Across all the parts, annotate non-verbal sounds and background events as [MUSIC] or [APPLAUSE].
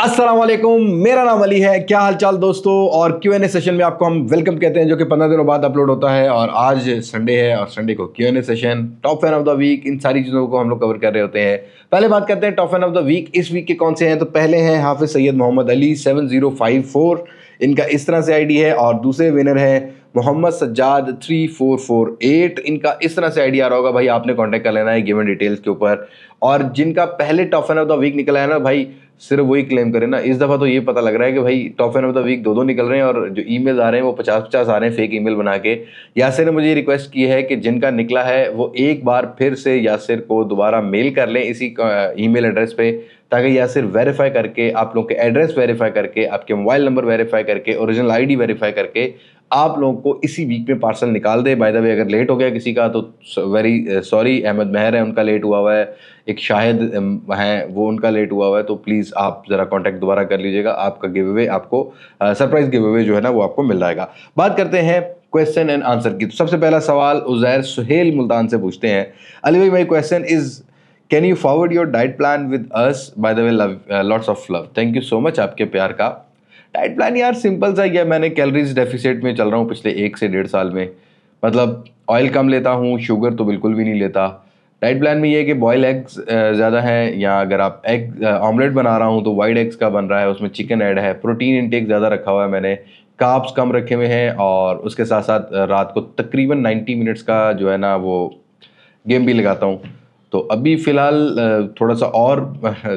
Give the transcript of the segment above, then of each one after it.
असलम मेरा नाम अली है क्या हालचाल दोस्तों और क्यू एन ए सेशन में आपको हम वेलकम कहते हैं जो कि पंद्रह दिनों बाद अपलोड होता है और आज संडे है और संडे को Q and A session top fan of the week इन सारी चीज़ों को हम लोग कवर कर रहे होते हैं पहले बात करते हैं top fan of the week इस वीक के कौन से हैं तो पहले हैं Hafiz Syed Mohammad Ali seven zero five four इनका इस तरह से आई डी है और दूसरे विनर हैं Mohammad Sajjad three four four eight इनका इस तरह से आइडिया आ रहा होगा भाई आपने कॉन्टेक्ट कर लेना है गिवन डिटेल्स के ऊपर और जिनका पहले टॉफन ऑफ द वीक निकला है ना भाई सिर्फ वही क्लेम करें ना इस दफ़ा तो ये पता लग रहा है कि भाई top fan of the week दो दो निकल रहे हैं और जो ई आ रहे हैं वो पचास पचास आ रहे हैं फेक ई बना के यासिर ने मुझे रिक्वेस्ट की है कि जिनका निकला है वो एक बार फिर से यासिर को दोबारा मेल कर लें इसी ई एड्रेस पर ताकि यासिर वेरीफाई करके आप लोग के एड्रेस वेरीफाई करके आपके मोबाइल नंबर वेरीफाई करके ओरिजिनल आईडी वेरीफाई करके आप लोगों को इसी वीक में पार्सल निकाल दे बाय द वे अगर लेट हो गया किसी का तो वेरी सॉरी अहमद महर है उनका लेट हुआ हुआ है एक शाहिद um, हैं वो उनका लेट हुआ हुआ है तो प्लीज़ आप ज़रा कांटेक्ट दोबारा कर लीजिएगा आपका गिव अवे आपको सरप्राइज़ गिव अवे जो है ना वो आपको मिल जाएगा बात करते हैं क्वेश्चन एंड आंसर की तो सबसे पहला सवाल उजैर सुहेल मुल्तान से पूछते हैं अली भाई my question is can you forward your diet plan with us by the way love lots of love thank you so much आपके प्यार का डाइट प्लान यार सिंपल सा गया मैंने कैलोरीज डेफिसिट में चल रहा हूँ पिछले एक से डेढ़ साल में मतलब ऑयल कम लेता हूँ शुगर तो बिल्कुल भी नहीं लेता डाइट प्लान में ये है कि बॉयल एग्स ज़्यादा हैं या अगर आप एग ऑमलेट बना रहा हूँ तो वाइट एग्स का बन रहा है उसमें चिकन ऐड है प्रोटीन इनटेक ज़्यादा रखा हुआ है मैंने काप्स कम रखे हुए हैं और उसके साथ साथ रात को तकरीबन 90 मिनट्स का जो है ना वो गेम भी लगाता हूँ तो अभी फ़िलहाल थोड़ा सा और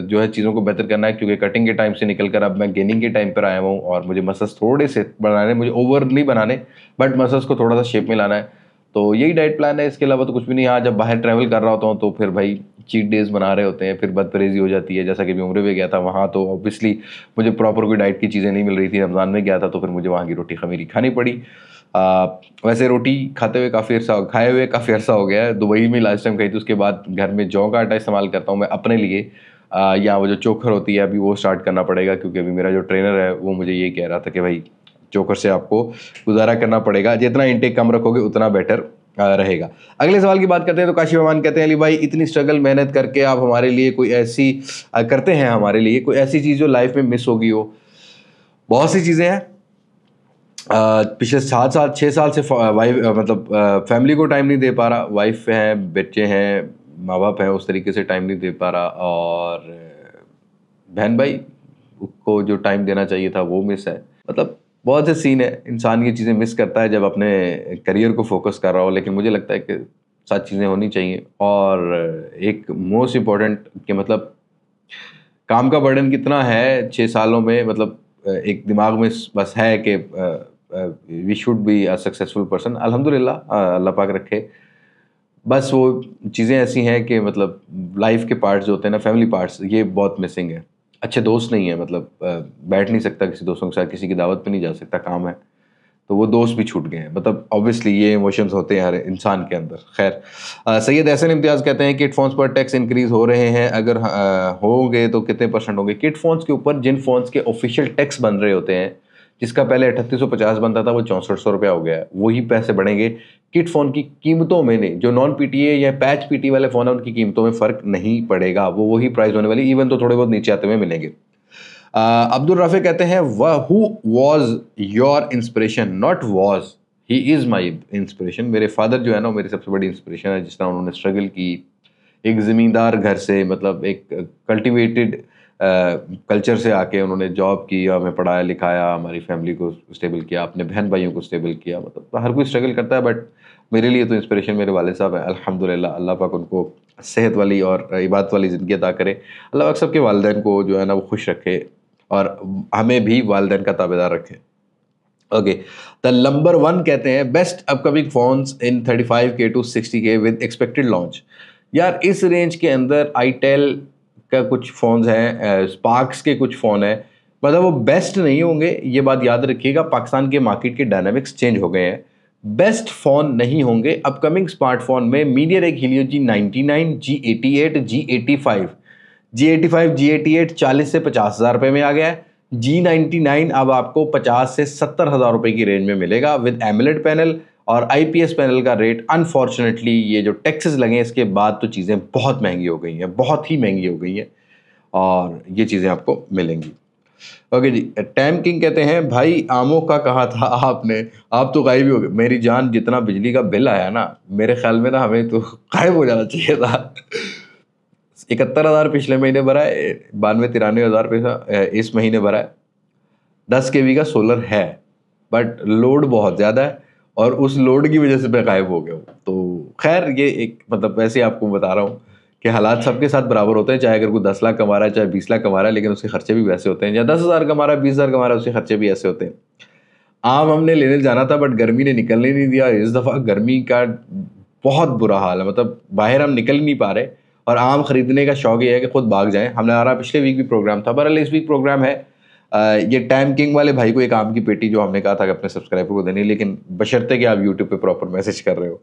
जो है चीज़ों को बेहतर करना है क्योंकि कटिंग के टाइम से निकल कर अब मैं गेनिंग के टाइम पर आया हूँ और मुझे मसल्स थोड़े से बनाने मुझे ओवरली बनाने बट मसल्स को थोड़ा सा शेप में लाना है तो यही डाइट प्लान है इसके अलावा तो कुछ भी नहीं हाँ जब बाहर ट्रैवल कर रहा होता हूँ तो फिर भाई चीट डेज बना रहे होते हैं फिर बदपरहेजी हो जाती है जैसा कि मैं उम्र में गया था वहाँ तो ऑब्वियसली मुझे प्रॉपर कोई डाइट की चीज़ें नहीं मिल रही थी रमज़ान में गया था तो फिर मुझे वहाँ की रोटी खमीरी खानी पड़ी आ, वैसे रोटी खाते हुए काफ़ी अर्सा खाए हुए काफ़ी अर्सा हो गया है दुबई में लास्ट टाइम खाई थी उसके बाद घर में जौ का आटा इस्तेमाल करता हूँ मैं अपने लिए या वो जो चोखर होती है अभी वो स्टार्ट करना पड़ेगा क्योंकि अभी मेरा जो ट्रेनर है वो मुझे ये कह रहा था कि भाई चोखर से आपको गुजारा करना पड़ेगा जितना इंटेक कम रखोगे उतना बेटर रहेगा अगले सवाल की बात करते हैं तो काशी भगवान कहते हैं अली भाई इतनी स्ट्रगल मेहनत करके आप हमारे लिए कोई ऐसी करते हैं हमारे लिए कोई ऐसी चीज़ जो लाइफ में मिस होगी हो बहुत सी चीज़ें हैं पिछले सात साल छः साल से वाइफ मतलब फैमिली को टाइम नहीं दे पा रहा वाइफ हैं बच्चे हैं माँ बाप हैं उस तरीके से टाइम नहीं दे पा रहा और बहन भाई को जो टाइम देना चाहिए था वो मिस है मतलब बहुत से सीन है इंसान ये चीज़ें मिस करता है जब अपने करियर को फोकस कर रहा हो लेकिन मुझे लगता है कि सात चीज़ें होनी चाहिए और एक मोस्ट इम्पॉर्टेंट कि मतलब काम का बर्डन कितना है छः सालों में मतलब एक दिमाग में बस है कि we should be a successful person अल्हम्दुलिल्लाह अल्लाह पाक रखे बस वो चीज़ें ऐसी हैं कि मतलब लाइफ के पार्ट्स जो होते हैं ना फैमिली पार्ट्स ये बहुत मिसिंग है अच्छे दोस्त नहीं है मतलब uh, बैठ नहीं सकता किसी दोस्तों के साथ किसी की दावत पर नहीं जा सकता काम है तो वो दोस्त भी छूट गए हैं मतलब ऑब्वियसली ये इमोशंस होते हैं हर इंसान के अंदर खैर uh, सैयद एहसन इम्तियाज़ कहते हैं किट फ़ोन्स पर टैक्स इंक्रीज़ हो रहे हैं अगर uh, होंगे तो कितने परसेंट होंगे किट फ़ोन्स के ऊपर जिन फ़ोन्स के ऑफिशियल टैक्स बन रहे होते हैं जिसका पहले अठतीस बनता था वो चौंसठ सौ रुपया हो गया वही पैसे बढ़ेंगे किट फ़ोन की कीमतों में नहीं जो नॉन पीटीए या पैच पीटी वाले फ़ोन है उनकी कीमतों में फ़र्क नहीं पड़ेगा वो वही प्राइस होने वाली इवन तो थोड़े बहुत नीचे आते हुए मिलेंगे अब्दुल रफ़ी कहते हैं वह who was your inspiration not was he is my inspiration मेरे फादर जो है ना मेरी सबसे बड़ी इंस्परेशन है जिस तरह उन्होंने स्ट्रगल की एक ज़मींदार घर से मतलब एक कल्टिवेटेड कल्चर से आके उन्होंने जॉब की हमें पढ़ाया लिखाया हमारी फैमिली को स्टेबल किया अपने बहन भाइयों को स्टेबल किया मतलब तो हर कोई स्ट्रगल करता है बट मेरे लिए तो इंस्पिरेशन मेरे वाले साहब है अलहमद अल्लाह पाक उनको सेहत वाली और इबादत वाली ज़िंदगी अदा करे अल्लाह पाक सबके वालदे को जो है ना वो खुश रखे और हमें भी वालदे का ताबेदार रखे ओके द नंबर वन कहते हैं best upcoming phones in thirty five के टू सिक्सटी के विद एक्सपेक्टेड लॉन्च यार इस रेंज के अंदर आई टेल का कुछ फ़ोन्स हैं स्पार्क्स के कुछ फ़ोन हैं मतलब वो बेस्ट नहीं होंगे ये बात याद रखिएगा पाकिस्तान के मार्केट के डायनामिक्स चेंज हो गए हैं बेस्ट फ़ोन नहीं होंगे अपकमिंग स्मार्टफोन में MediaTek Helio G ninety nine G eighty eight G eighty five G eighty five G eighty eight चालीस से पचास हज़ार रुपये में आ गया है जी नाइन्टी नाइन अब आपको पचास से सत्तर हज़ार रुपये की रेंज में मिलेगा विद एमलेट पैनल और आईपीएस पैनल का रेट अनफॉर्चुनेटली ये जो टैक्सेस लगे इसके बाद तो चीज़ें बहुत महंगी हो गई हैं बहुत ही महंगी हो गई हैं और ये चीज़ें आपको मिलेंगी ओके जी टैम किंग कहते हैं भाई आमो का कहा था आपने आप तो गायब ही हो गए मेरी जान जितना बिजली का बिल आया ना मेरे ख्याल में ना हमें तो गायब हो जाना चाहिए था इकहत्तर हज़ार पिछले महीने भरा है बानवे तिरानवे हज़ार पैसा इस महीने भरा है दस के का सोलर है बट लोड बहुत ज़्यादा है और उस लोड की वजह से मैं गायब हो गया हूँ तो खैर ये एक मतलब वैसे ही आपको बता रहा हूँ कि हालात हम्म। सबके साथ बराबर होते हैं चाहे अगर कोई दस लाख कमा रहा है चाहे बीस लाख कमा रहा है लेकिन उसके खर्चे भी वैसे होते हैं या दस हज़ार कमा रहा है बीस हज़ार कमा रहा है उसके खर्चे भी ऐसे होते हैं आम हमने लेने जाना था बट गर्मी ने निकलने नहीं दिया इस दफ़ा गर्मी का बहुत बुरा हाल है मतलब बाहर हम निकल नहीं पा रहे और आम खरीदने का शौक ये है कि खुद भाग जाएं रहा पिछले वीक भी प्रोग्राम था बहरहाल इस वीक प्रोग्राम है ये टाइम किंग वाले भाई को एक आम की पेटी जो हमने कहा था कि अपने सब्सक्राइबर को देनी लेकिन बशर्ते कि आप यूट्यूब पे प्रॉपर मैसेज कर रहे हो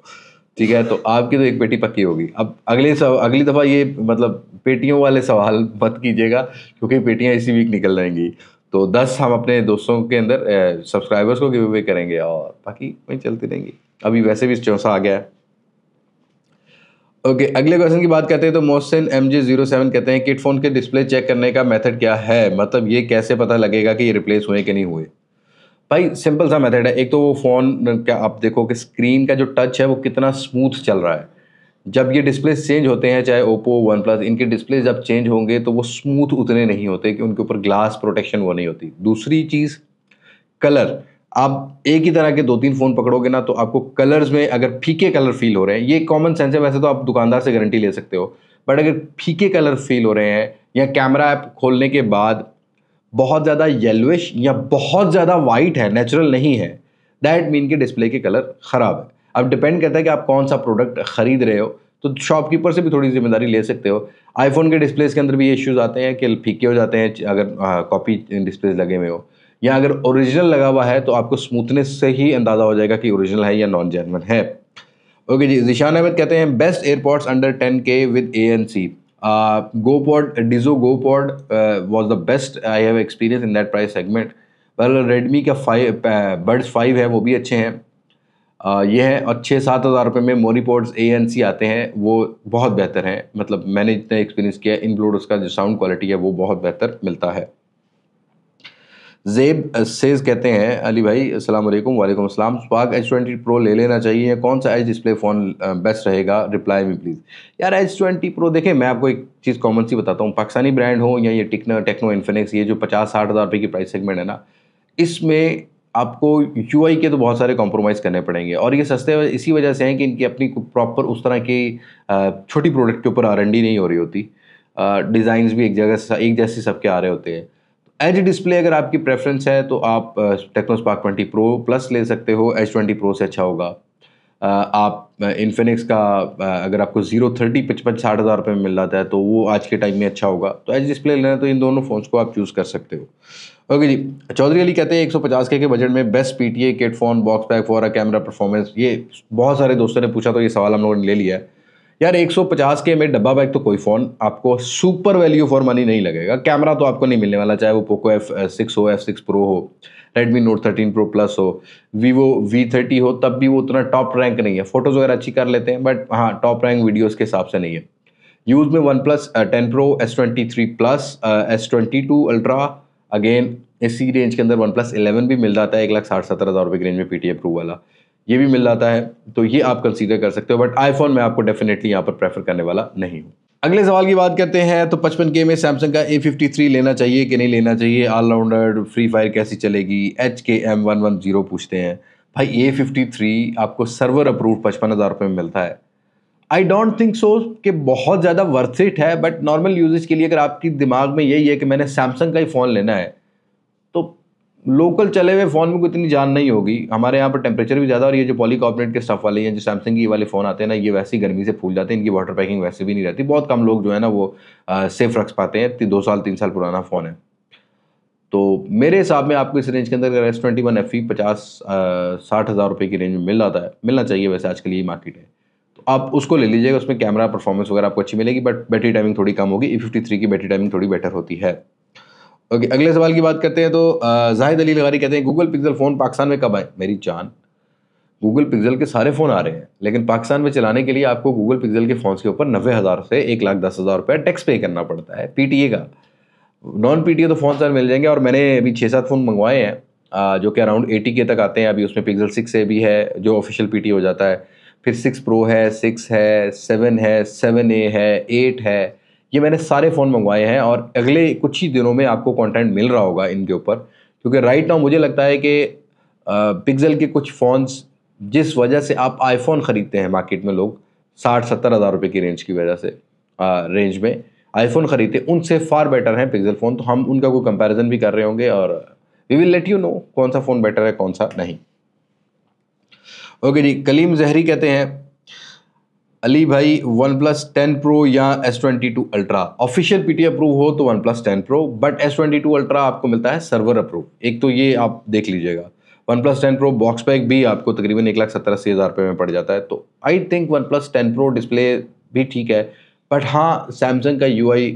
ठीक है तो आपकी तो एक पेटी पक्की होगी अब अगले अगली दफ़ा ये मतलब पेटियों वाले सवाल मत कीजिएगा क्योंकि पेटियाँ इसी वीक निकल जाएंगी तो दस हम अपने दोस्तों के अंदर सब्सक्राइबर्स को गिव अवे करेंगे और बाकी वहीं चलती रहेंगी अभी वैसे भी चौसा आ गया है ओके okay, अगले क्वेश्चन की बात करते हैं तो Mohsin M G zero seven कहते हैं किट फ़ोन के डिस्प्ले चेक करने का मेथड क्या है मतलब ये कैसे पता लगेगा कि ये रिप्लेस हुए कि नहीं हुए भाई सिंपल सा मेथड है एक तो वो फ़ोन क्या आप देखो कि स्क्रीन का जो टच है वो कितना स्मूथ चल रहा है जब ये डिस्प्ले चेंज होते हैं चाहे ओप्पो वन प्लस इनके डिस्प्ले जब चेंज होंगे तो वो स्मूथ उतने नहीं होते कि उनके ऊपर ग्लास प्रोटेक्शन वो नहीं होती दूसरी चीज़ कलर आप एक ही तरह के दो तीन फ़ोन पकड़ोगे ना तो आपको कलर्स में अगर फीके कलर फील हो रहे हैं ये कॉमन सेंस है वैसे तो आप दुकानदार से गारंटी ले सकते हो बट अगर फीके कलर फील हो रहे हैं या कैमरा ऐप खोलने के बाद बहुत ज़्यादा येलोइश या बहुत ज़्यादा वाइट है नेचुरल नहीं है दैट मीन के डिस्प्ले के कलर ख़राब है अब डिपेंड करता है कि आप कौन सा प्रोडक्ट ख़रीद रहे हो तो शॉपकीपर से भी थोड़ी जिम्मेदारी ले सकते हो आईफोन के डिस्प्लेस के अंदर भी ये इश्यूज़ आते हैं कि फीके हो जाते हैं अगर कॉपी हाँ, डिस्प्लेस लगे हुए हो यहाँ अगर ओरिजिनल लगा हुआ है तो आपको स्मूथनेस से ही अंदाज़ा हो जाएगा कि ओरिजिनल है या नॉन जेनवन है ओके जी जिशान अहमद कहते हैं बेस्ट एयरपोर्ट्स अंडर टेन के with A N C GoPods Dizo GoPods was the best I have experience in that price segment well Redmi का फाइव बर्ड्स फाइव है वो भी अच्छे हैं Uh, ये है और छः सात हज़ार रुपये में मोरीपोर्ट्स ए एन सी आते हैं वो बहुत बेहतर हैं मतलब मैंने जितना एक्सपीरियंस किया है इन का जो साउंड क्वालिटी है वो बहुत बेहतर मिलता है जेब सेज कहते हैं अली भाई अस्सलाम वालेकुम वालेकुम अस्सलाम स्वाग एच ट्वेंटी प्रो ले लेना चाहिए कौन सा एच डिस्प्ले फ़ोन बेस्ट रहेगा रिप्लाई में प्लीज़ यार एच ट्वेंटी प्रो देखें मैं आपको एक चीज़ कॉमन सी बताता हूँ पाकिस्तानी ब्रांड हो या ये टिकनो टेक्नो इन्फिनिक्स ये जो पचास साठ हज़ार रुपये की प्राइस सेगमेंट है ना इसमें आपको यू के तो बहुत सारे कॉम्प्रोमाइज़ करने पड़ेंगे और ये सस्ते इसी वजह से हैं कि इनकी अपनी प्रॉपर उस तरह की छोटी प्रोडक्ट के ऊपर आर नहीं हो रही होती डिज़ाइन भी एक जगह एक जैसे सबके आ रहे होते हैं एज डिस्प्ले अगर आपकी प्रेफरेंस है तो आप Tecno Spark twenty pro plus ले सकते हो एच ट्वेंटी प्रो से अच्छा होगा आप इन्फिनिक्स का अगर आपको जीरो थर्टी पचपन साठ हज़ार रुपये में मिल जाता है तो वो आज के टाइम में अच्छा होगा तो एच डिस्प्ले लेना है तो इन दोनों फ़ोन्स को आप चूज़ कर सकते हो ओके जी चौधरी अली कहते हैं एक सौ पचास के बजट में best P T A kit phone box pack for a camera performance ये बहुत सारे दोस्तों ने पूछा तो ये सवाल हम लोगों ने ले लिया है यार 150 के में डब्बा बैग तो कोई फ़ोन आपको सुपर वैल्यू फॉर मनी नहीं लगेगा कैमरा तो आपको नहीं मिलने वाला चाहे वो पोको एफ सिक्स हो एफ सिक्स प्रो हो Redmi Note thirteen pro plus हो वीवो वी थर्टी हो तब भी वो उतना टॉप रैंक नहीं है फोटोज़ वगैरह अच्छी कर लेते हैं बट हाँ टॉप रैंक वीडियोज़ के हिसाब से नहीं है यूज़ में OnePlus ten pro S twenty three plus S twenty two ultra again इसी रेंज के अंदर वन प्लस इलेवन भी मिल जाता है एक लाख साठ सत्तर हज़ार रुपये की रेंज में पी टी वाला ये भी मिल जाता है तो ये आप कंसीडर कर सकते हो बट आईफोन में आपको डेफिनेटली यहाँ पर प्रेफर करने वाला नहीं हूँ अगले सवाल की बात करते हैं तो पचपन के में सैमसंग का ए फिफ्टी थ्री लेना चाहिए कि नहीं लेना चाहिए ऑलराउंडर फ्री फायर कैसी चलेगी एच के एम वन वन जीरो पूछते हैं भाई ए फिफ्टी थ्री आपको सर्वर अप्रूव पचपन हज़ार रुपये में मिलता है आई डोंट थिंक सो कि बहुत ज़्यादा वर्थ इट है बट नॉर्मल यूजेज के लिए अगर आपकी दिमाग में यही है कि मैंने सैमसंग का ही फ़ोन लेना है लोकल चले हुए फ़ोन में कोई इतनी जान नहीं होगी हमारे यहाँ पर टेम्परेचर भी ज़्यादा और ये जो कॉपरेट के स्टफ वाले हैं जो सैमसंग की वाले फ़ोन आते हैं ना ये वैसे ही गर्मी से फूल जाते हैं इनकी वाटर पैकिंग वैसे भी नहीं रहती बहुत कम लोग जो है ना वो सेफ़ रख पाते हैं दो साल तीन साल पुराना फ़ोन है तो मेरे हिसाब में आपको इस रेंज के अंदर S twenty one F E पचास साठ हज़ार रुपये की रेंज में मिल जाता है मिलना चाहिए वैसे आजकल ये मार्केट है तो आप उसको ले लीजिएगा उसमें कैमरा परफॉर्मेंस वगैरह आपको अच्छी मिलेगी बट बैटरी टाइमिंग थोड़ी कम होगी ई फिफ्टी थ्री की बैटरी टाइमिंग थोड़ी बेटर होती है ओके okay, अगले सवाल की बात करते हैं तो जाहिद अली लगारी कहते हैं गूगल पिक्सल फ़ोन पाकिस्तान में कब आए मेरी जान गूगल पिक्सल के सारे फ़ोन आ रहे हैं लेकिन पाकिस्तान में चलाने के लिए आपको गूगल पिक्सल के फ़ोन के ऊपर नब्बे हज़ार से एक लाख दस हज़ार रुपये टैक्स पे करना पड़ता है पी का नॉन पी तो फ़ोन सारे मिल जाएंगे और मैंने अभी छः सात फ़ोन मंगवाए हैं जो कि अराउंड एटी के तक आते हैं अभी उसमें पिक्सल सिक्स ए भी है जो ऑफिशियल पी हो जाता है फिर सिक्स प्रो है सिक्स है सेवन है सेवन ए है एट है ये मैंने सारे फ़ोन मंगवाए हैं और अगले कुछ ही दिनों में आपको कंटेंट मिल रहा होगा इनके ऊपर क्योंकि राइट नाउ मुझे लगता है कि पिक्सल के कुछ फ़ोन्स जिस वजह से आप आईफोन ख़रीदते हैं मार्केट में लोग साठ सत्तर हज़ार रुपये की रेंज की वजह से आ, रेंज में आईफोन ख़रीदते उनसे फार बेटर हैं पिक्जल फ़ोन तो हम उनका कोई कंपेरिजन भी कर रहे होंगे और we will let you know कौन सा फ़ोन बेटर है कौन सा नहीं ओके जी कलीम जहरी कहते हैं अली भाई वन प्लस टेन प्रो या S twenty two ultra official P T approve हो तो OnePlus ten pro but S twenty two ultra आपको मिलता है सर्वर अप्रूव एक तो ये आप देख लीजिएगा OnePlus ten pro box pack भी आपको तकरीबन एक लाख सत्तर अस्सी हज़ार रुपये में पड़ जाता है तो I think OnePlus ten pro display भी ठीक है बट हाँ सैमसंग का यू आई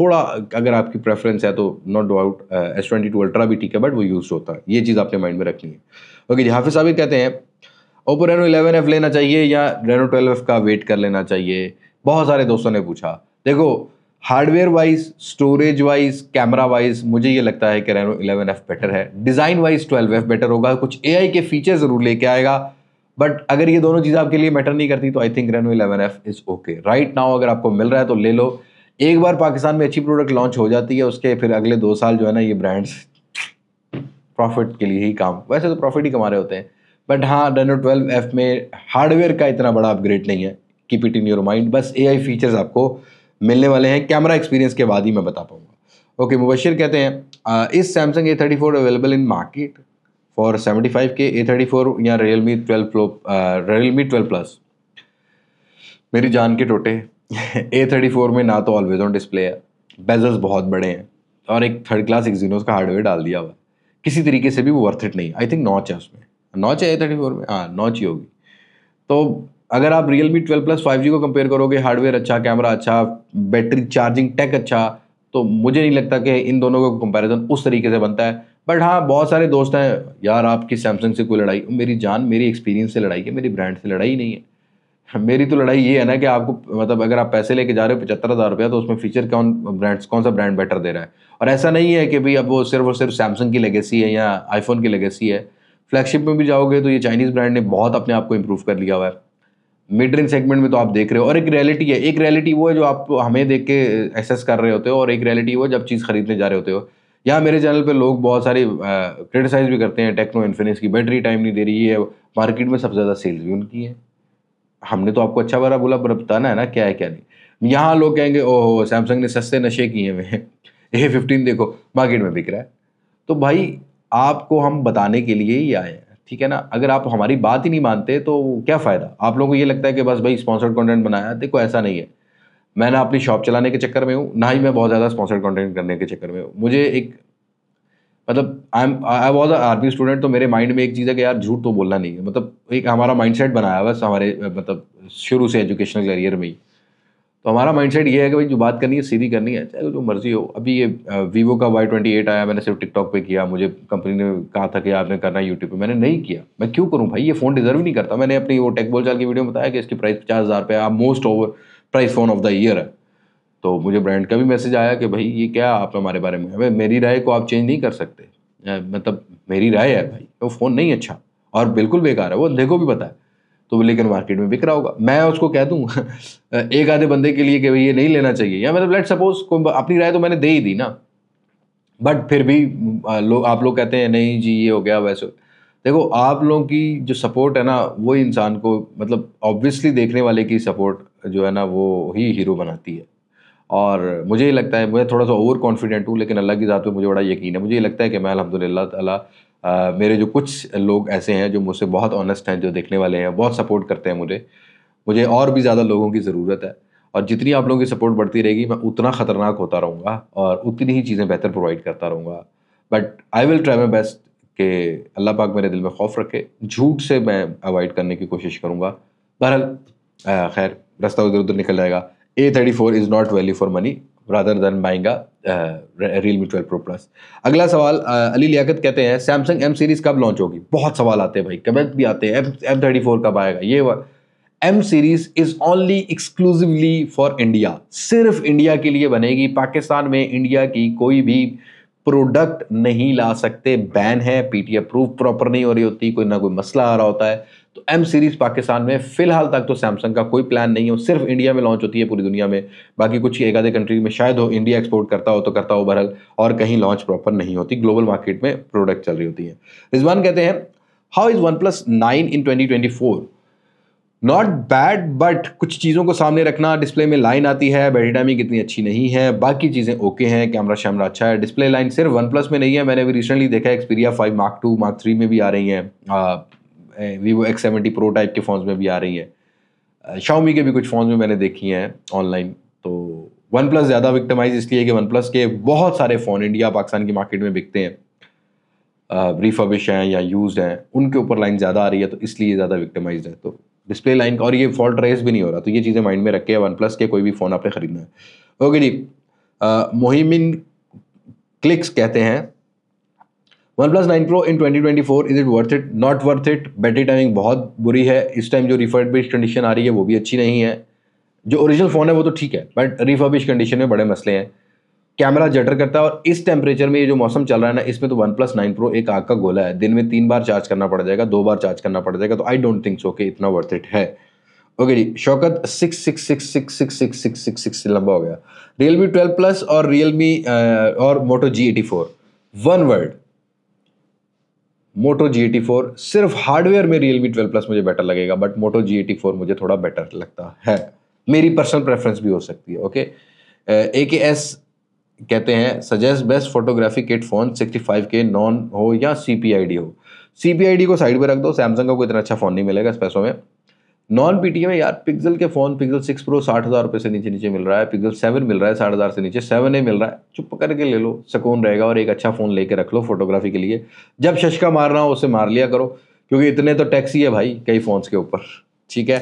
थोड़ा अगर आपकी प्रेफरेंस है तो not doubt S twenty two ultra भी ठीक है बट वो यूज़ होता है ये चीज़ आपने माइंड में रखनी है ओके जी हाफिज़ साबिर कहते हैं ओप्पो रेनो इलेवन एफ लेना चाहिए या रेनो ट्वेल्व एफ का वेट कर लेना चाहिए बहुत सारे दोस्तों ने पूछा देखो hardware wise storage wise camera wise मुझे ये लगता है कि रेनो इलेवन एफ बेटर है design wise twelve F better होगा कुछ ए आई के फीचर ज़रूर लेके आएगा बट अगर ये दोनों चीज़ें आपके लिए मैटर नहीं करती तो I think Reno eleven F is okay right now अगर आपको मिल रहा है तो ले लो एक बार पाकिस्तान में अच्छी प्रोडक्ट लॉन्च हो जाती है उसके फिर अगले दो साल जो है ना ये ब्रांड्स प्रॉफिट के लिए ही काम वैसे तो प्रॉफिट ही कमा रहे होते हैं बट हाँ डेनो ट्वेल्व एफ में हार्डवेयर का इतना बड़ा अपग्रेड नहीं है keep it in your mind बस ए आई फीचर्स आपको मिलने वाले हैं कैमरा एक्सपीरियंस के बाद ही मैं बता पाऊँगा ओके मुबशिर कहते हैं इस Samsung A thirty four available in market for seventy five K A thirty four या Realme twelve pro Realme twelve plus मेरी जान के टोटे ए थर्टी फोर में ना तो ऑलवेज ऑन डिस्प्ले है बेजल्स बहुत बड़े हैं और एक थर्ड क्लास एक्जीनोस का हार्डवेयर डाल दिया हुआ किसी तरीके से भी वो वर्थ इट नहीं आई थिंक नॉच है उसमें नॉच है थर्टी फोर में हाँ नॉच ही होगी तो अगर आप Realme twelve plus five G को कंपेयर करोगे हार्डवेयर अच्छा कैमरा अच्छा बैटरी चार्जिंग टेक अच्छा तो मुझे नहीं लगता कि इन दोनों का कंपैरिजन उस तरीके से बनता है बट हाँ बहुत सारे दोस्त हैं यार आपकी सैमसंग से कोई लड़ाई मेरी जान मेरी एक्सपीरियंस से लड़ाई है मेरी ब्रांड से लड़ाई नहीं है मेरी तो लड़ाई ये है ना कि आपको मतलब अगर आप पैसे लेके जा रहे हो पचहत्तर हज़ार रुपया तो उसमें फीचर कौन ब्रांड्स कौन सा ब्रांड बेटर दे रहा है और ऐसा नहीं है कि भाई अब वो सिर्फ और सिर्फ सैमसंग की लेगेसी है या आईफोन की लेगेसी है फ्लैगशिप में भी जाओगे तो ये चाइनीज़ ब्रांड ने बहुत अपने आप को इम्प्रूव कर लिया हुआ है मिड रेंज सेगमेंट में तो आप देख रहे हो और एक रियलिटी है एक रियलिटी वो है जो आप हमें देख के एक्सेस कर रहे होते हो और एक रियलिटी वो जब चीज़ खरीदने जा रहे होते हो यहाँ मेरे चैनल पे लोग बहुत सारी क्रिटिसाइज भी करते हैं टेक्नो इन्फिनिक्स की बैटरी टाइम नहीं दे रही है मार्केट में सबसे ज़्यादा सेल्स भी उनकी है हमने तो आपको अच्छा बरा बोला पर बताना है ना क्या है क्या नहीं यहाँ लोग कहेंगे ओहो सैमसंग ने सस्ते नशे किए हुए हैं ए फिफ्टीन देखो मार्केट में बिक रहा है तो भाई आपको हम बताने के लिए ही आए हैं ठीक है ना अगर आप हमारी बात ही नहीं मानते तो क्या फ़ायदा आप लोगों को ये लगता है कि बस भाई स्पॉन्सर्ड कंटेंट बनाया देखो ऐसा नहीं है मैं ना अपनी शॉप चलाने के चक्कर में हूँ ना ही मैं बहुत ज़्यादा स्पॉन्सर्ड कंटेंट करने के चक्कर में हूँ मुझे एक मतलब I am I was a army student तो मेरे माइंड में एक चीज़ है कि यार झूठ तो बोलना नहीं है मतलब एक हमारा माइंड बनाया बस हमारे मतलब शुरू से एजुकेशनल करियर में ही तो हमारा माइंडसेट ये है कि भाई जो बात करनी है सीधी करनी है चाहे जो मर्जी हो अभी ये वीवो का वाई ट्वेंटी एट आया मैंने सिर्फ टिकटॉक पे किया मुझे कंपनी ने कहा था कि आपने करना है यूट्यूब पे मैंने नहीं किया मैं क्यों करूँ भाई ये फ़ोन डिजर्व ही नहीं करता मैंने अपनी वो टेक बोल चाल की वीडियो में बताया कि इसकी प्राइस पचास हज़ार रुपये most over price phone of the year है तो मुझे ब्रांड का भी मैसेज आया कि भाई ये क्या आप हमारे बारे में अब मेरी राय को आप चेंज नहीं कर सकते मतलब मेरी राय है भाई वो फ़ोन नहीं अच्छा और बिल्कुल बेकार है वो अंधे को भी पता है तो वो लेकिन मार्केट में बिक रहा होगा मैं उसको कह दूँ [LAUGHS] एक आधे बंदे के लिए कि भाई ये नहीं लेना चाहिए या मतलब लेट सपोज अपनी राय तो मैंने दे ही दी ना बट फिर भी लोग आप लोग कहते हैं नहीं जी ये हो गया वैसे देखो आप लोगों की जो सपोर्ट है ना वो इंसान को मतलब ऑब्वियसली देखने वाले की सपोर्ट जो है ना वो ही हीरो बनाती है और मुझे ये लगता है मैं थोड़ा सा ओवर कॉन्फिडेंट हूँ लेकिन अल्लाह की ज़ात पे मुझे बड़ा यकीन है मुझे ये लगता है कि मैं अलहमदिल्ला मेरे जो कुछ लोग ऐसे हैं जो मुझसे बहुत ऑनेस्ट हैं जो देखने वाले हैं बहुत सपोर्ट करते हैं मुझे मुझे और भी ज़्यादा लोगों की ज़रूरत है और जितनी आप लोगों की सपोर्ट बढ़ती रहेगी मैं उतना ख़तरनाक होता रहूँगा और उतनी ही चीज़ें बेहतर प्रोवाइड करता रहूँगा but I will try my best कि अल्लाह पाक मेरे दिल में खौफ रखे झूठ से मैं अवॉइड करने की कोशिश करूँगा बहरहाल खैर रास्ता उधर उधर निकल जाएगा A thirty four is not value for money rather than buying a Realme twelve pro plus अगला सवाल अली लियाकत कहते हैं सैमसंग एम सीरीज़ कब लॉन्च होगी बहुत सवाल आते हैं भाई कमेंट भी आते हैं एम एम थर्टी फोर कब आएगा ये M series is only exclusively for India सिर्फ इंडिया के लिए बनेगी पाकिस्तान में इंडिया की कोई भी प्रोडक्ट नहीं ला सकते बैन है पीटी अप्रूव प्रॉपर नहीं हो रही होती कोई ना कोई मसला आ रहा होता है तो एम सीरीज़ पाकिस्तान में फ़िलहाल तक तो सैमसंग का कोई प्लान नहीं हो सिर्फ इंडिया में लॉन्च होती है पूरी दुनिया में बाकी कुछ एक आधे कंट्री में शायद हो इंडिया एक्सपोर्ट करता हो तो करता हो बहरहाल और कहीं लॉन्च प्रॉपर नहीं होती ग्लोबल मार्केट में प्रोडक्ट चल रही होती है रिजवान कहते हैं how is OnePlus nine in twenty twenty four not bad but कुछ चीज़ों को सामने रखना डिस्प्ले में लाइन आती है बैटरी टाइमिंग इतनी अच्छी नहीं है बाकी चीज़ें ओके हैं कैमरा शैमरा अच्छा है डिस्प्ले लाइन सिर्फ वन प्लस में नहीं है मैंने अभी रिसेंटली देखा है Xperia five mark two mark three में भी आ रही है Vivo X seventy pro type के फ़ोन्स में भी आ रही है शाओमी के भी कुछ फ़ोन में मैंने देखी हैं ऑनलाइन तो वन प्लस ज़्यादा विक्टमाइज इसलिए कि वन प्लस के बहुत सारे फ़ोन इंडिया पाकिस्तान की मार्केट में बिकते हैं रिफर्बिश हैं या यूज हैं उनके ऊपर लाइन ज़्यादा आ रही है तो इसलिए ज़्यादा विक्टमाइज है तो डिस्प्ले लाइन का और ये फॉल्ट रेस भी नहीं हो रहा तो ये चीज़ें माइंड में रखे वन प्लस के कोई भी फ़ोन आपने ख़रीदना है ओके जी मोहिमिन क्लिक्स कहते हैं OnePlus nine pro in twenty twenty four is it worth it not worth it battery timing बहुत बुरी है इस टाइम जो रिफर्बिश कंडीशन आ रही है वो भी अच्छी नहीं है जो ओरिजिनल फ़ोन है वो तो ठीक है बट रिफर्बिश कंडीशन में बड़े मसले हैं कैमरा जटर करता है और इस टेम्परेचर में ये जो मौसम चल रहा है ना इसमें तो वन प्लस नाइन प्रो एक आग का गोला है दिन में तीन बार चार्ज करना पड़ जाएगा दो बार चार्ज करना पड़ जाएगा तो आई डोंट थिंक सो कि इतना वर्थ इट है ओके जी Shaukat six six six six six six six six six से लंबा हो गया रियल मी ट्वेल्व प्लस और रियल मी और Moto G eighty four one word Moto G eighty four सिर्फ हार्डवेयर में रियलमी ट्वेल्व प्लस मुझे बेटर लगेगा but Moto G eighty four मुझे थोड़ा बेटर लगता है मेरी पर्सनल प्रेफरेंस भी हो सकती है ओके ए के एस कहते हैं suggest best photography kit phone sixty five K non हो या सी पी आई डी हो सी पी आई डी को साइड पर रख दो सैमसंग का कोई इतना अच्छा फ़ोन नहीं मिलेगा इस पैसों में नॉन पीटी में यार पिक्सल के फ़ोन पिक्सल सिक्स प्रो साठ हज़ार रुपये से नीचे नीचे मिल रहा है पिक्सल सेवन मिल रहा है साठ हज़ार से नीचे सेवन ए मिल रहा है चुप करके ले लो सुकून रहेगा और एक अच्छा फ़ोन लेके रख लो फोटोग्राफी के लिए जब शशका मारना हो उसे मार लिया करो क्योंकि इतने तो टैक्सी है भाई कई फ़ोन्स के ऊपर ठीक है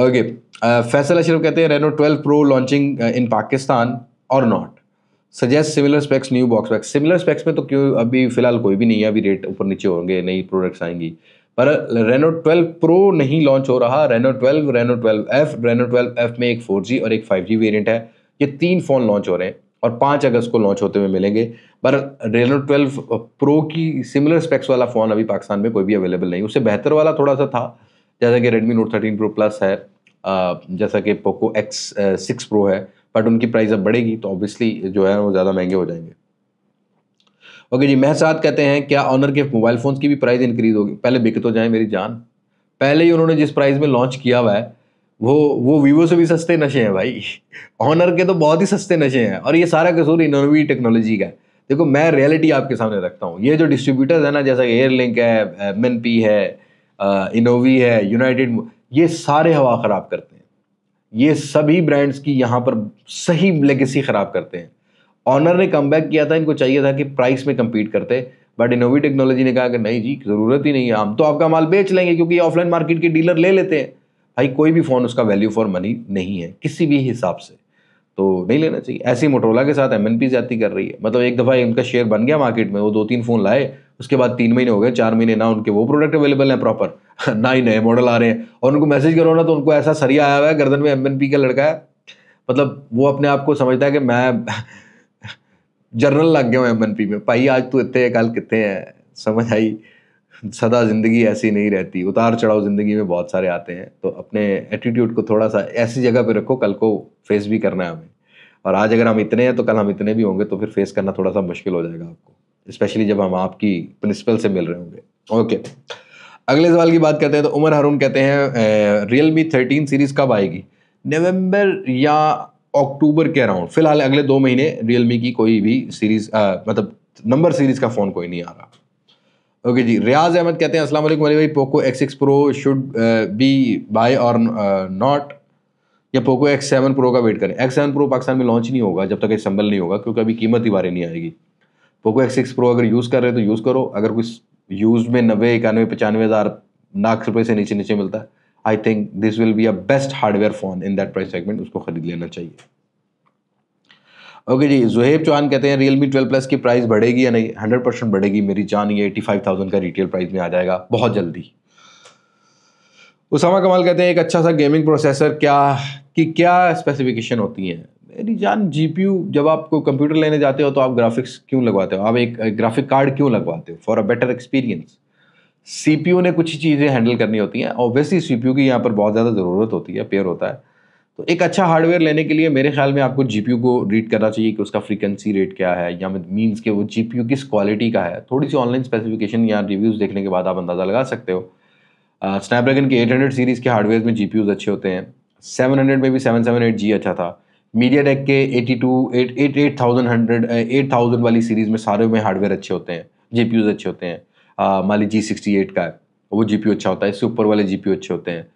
ओके फैसल अशरफ कहते हैं Reno twelve pro launching in Pakistan और not suggest similar specs new box packs similar specs में तो क्यों अभी फिलहाल कोई भी नहीं है अभी रेट ऊपर नीचे होंगे नई प्रोडक्ट्स आएंगी पर रेनो 12 प्रो नहीं लॉन्च हो रहा Reno 12 Reno F Reno F में एक 4G और एक 5G वेरिएंट है ये तीन फ़ोन लॉन्च हो रहे हैं और पाँच अगस्त को लॉन्च होते हुए मिलेंगे पर रेनो 12 प्रो की सिमिलर स्पेक्स वाला फ़ोन अभी पाकिस्तान में कोई भी अवेलेबल नहीं उससे बेहतर वाला थोड़ा सा था जैसा कि Redmi Note thirteen pro plus है जैसा कि पोको एक्स सिक्स प्रो है बट उनकी प्राइस अब बढ़ेगी तो ऑब्वियसली जो है वो ज़्यादा महंगे हो जाएंगे ओके जी महसाद कहते हैं क्या ऑनर के मोबाइल फ़ोन की भी प्राइस इंक्रीज़ होगी पहले बिक तो जाए मेरी जान पहले ही उन्होंने जिस प्राइस में लॉन्च किया हुआ है वो वो वीवो से भी सस्ते नशे हैं भाई ऑनर के तो बहुत ही सस्ते नशे हैं और ये सारा कसूर इनोवी टेक्नोलॉजी का है देखो मैं रियलिटी आपके सामने रखता हूँ ये जो डिस्ट्रीब्यूटर्स है ना जैसा एयरलिंक है एम एन पी है इनोवी है यूनाइटेड ये सारे हवा ख़राब करते हैं ये सभी ब्रांड्स की यहाँ पर सही लेगेसी ख़राब करते हैं ऑनर ने कम किया था इनको चाहिए था कि प्राइस में कम्पीट करते बट इनोवी टेक्नोलॉजी ने कहा कि नहीं जी ज़रूरत ही नहीं है हम तो आपका माल बेच लेंगे क्योंकि ऑफलाइन मार्केट के डीलर ले लेते हैं भाई कोई भी फ़ोन उसका वैल्यू फॉर मनी नहीं है किसी भी हिसाब से तो नहीं लेना चाहिए ऐसे मोटरोला के साथ एम एन पी ज़्यादा कर रही है मतलब एक दफ़ा उनका शेयर बन गया मार्केट में वो दो तीन फ़ोन लाए उसके बाद तीन महीने हो गए चार महीने ना उनके वो प्रोडक्ट अवेलेबल हैं प्रॉपर [LAUGHS] ना ही नए मॉडल आ रहे हैं और उनको मैसेज करो ना तो उनको ऐसा सरिया आया हुआ है गर्दन में एम एन पी का लड़का है मतलब वो अपने आप को समझता है कि मैं [LAUGHS] लग गया एम एन पी में भाई आज तू इतने कल कितने है समझ आई सदा ज़िंदगी ऐसी नहीं रहती उतार चढ़ाव ज़िंदगी में बहुत सारे आते हैं तो अपने एटीट्यूड को थोड़ा सा ऐसी जगह पे रखो कल को फेस भी करना है हमें और आज अगर हम इतने हैं तो कल हम इतने भी होंगे तो फिर फेस करना थोड़ा सा मुश्किल हो जाएगा आपको स्पेशली जब हम आपकी प्रिंसिपल से मिल रहे होंगे ओके अगले सवाल की बात करते हैं तो उमर हारून कहते हैं रियल मी थर्टीन सीरीज़ कब आएगी नवम्बर या अक्टूबर के अराउंड फिलहाल अगले दो महीने रियलमी की कोई भी सीरीज मतलब नंबर सीरीज का फ़ोन कोई नहीं आ रहा ओके okay जी रियाज अहमद कहते हैं असलम अली भाई Poco X six pro should be buy और नॉट या पोको एक्स सेवन प्रो का वेट करें एक्स सेवन प्रो पाकिस्तान में लॉन्च नहीं होगा जब तक संभल नहीं होगा क्योंकि अभी कीमत ही बारे नहीं आएगी पोको एक्स सिक्स प्रो अगर यूज़ कर रहे हैं तो यूज़ करो अगर कुछ यूज़ में नब्बे इक्यानवे पचानवे हज़ार लाख रुपये से नीचे नीचे मिलता है I think this will be a best hardware phone in that price segment उसको ख़रीद लेना चाहिए ओके okay जी जुहेब चौहान कहते हैं रियल मी ट्वेल्व प्लस की प्राइस बढ़ेगी या नहीं हंड्रेड परसेंट बढ़ेगी मेरी जान ये एटी फाइव थाउजेंड का रिटेल प्राइस में आ जाएगा बहुत जल्दी उसामा कमाल कहते हैं एक अच्छा सा गेमिंग प्रोसेसर क्या कि क्या स्पेसिफिकेशन होती है मेरी जान जी जब आपको कंप्यूटर लेने जाते हो तो आप ग्राफिक्स क्यों लगवाते हो आप एक ग्राफिक कार्ड क्यों लगवाते हो for a better experience CPU ने कुछ चीज़ें हैंडल करनी होती हैं ऑब्वियसली सीपीयू की यहाँ पर बहुत ज़्यादा ज़रूरत होती है पेयर होता है तो एक अच्छा हार्डवेयर लेने के लिए मेरे ख्याल में आपको जी को रीड करना चाहिए कि उसका फ्रीक्वेंसी रेट क्या है या मीन्स के वो जी किस क्वालिटी का है थोड़ी सी ऑनलाइन स्पेसिफिकेशन या रिव्यूज़ देखने के बाद आप अंदाज़ा लगा सकते हो स्नैपड्रैगन के एट सीरीज़ के हार्डवेयर में जी अच्छे होते हैं सेवन में भी सेवन अच्छा था मीडिया टेक के eighty two eight eight thousand hundred eight thousand वाली सीरीज़ में सारे में हार्डवेयर अच्छे होते हैं जी अच्छे होते हैं मान लीजिए जी सिक्सटी एट का है वो जी पी अच्छा होता है इससे ऊपर वाले जी पी अच्छे होते हैं